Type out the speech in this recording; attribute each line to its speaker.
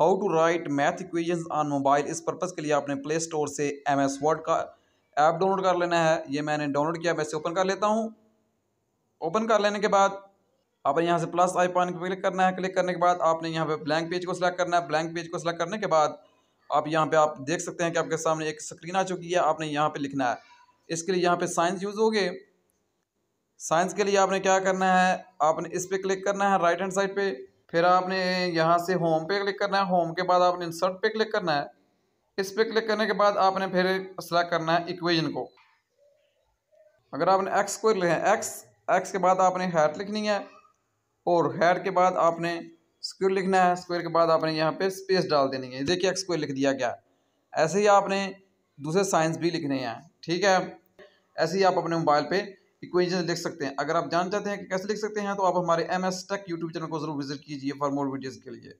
Speaker 1: how to write math equation on mobile इस purpose के लिए आपने प्ले स्टोर से एम एस वर्ड का ऐप डाउनलोड कर लेना है ये मैंने डाउनलोड किया मैं इसे ओपन कर लेता हूँ ओपन कर लेने के बाद आपने यहाँ से प्लस आई पॉइंट पर क्लिक करना है क्लिक करने के बाद आपने यहाँ पे ब्लैंक पेज को सिलेक्ट करना है ब्लैंक पेज को सिलेक्ट करने के बाद आप यहाँ पे आप देख सकते हैं कि आपके सामने एक स्क्रीन आ चुकी है आपने यहाँ पे लिखना है इसके लिए यहाँ पे साइंस यूज़ हो गए साइंस के लिए आपने क्या करना है आपने इस पर क्लिक करना है राइट हैंड साइड पर फिर आपने यहाँ से होम पे क्लिक करना है होम के बाद आपने इंसर्ट पे क्लिक करना है इस पे क्लिक करने के बाद आपने फिर सेलेक्ट करना है इक्वेजन को अगर आपने एक्स को लिखा है एक्स एक्स के बाद आपने हेड लिखनी है और हेड के बाद आपने स्क्वेयर लिखना है स्क्वेयर के बाद आपने यहाँ पे स्पेस डाल देनी है देखिए एक्स को लिख दिया गया ऐसे ही आपने दूसरे साइंस भी लिखने हैं ठीक है ऐसे ही आप अपने मोबाइल पर इक्वेशन लिख सकते हैं अगर आप जान चाहते हैं कि तो कैसे लिख सकते हैं तो आप हमारे M S tech YouTube channel को जरूर विजिट कीजिए फॉर मोर वीडियोज़ के लिए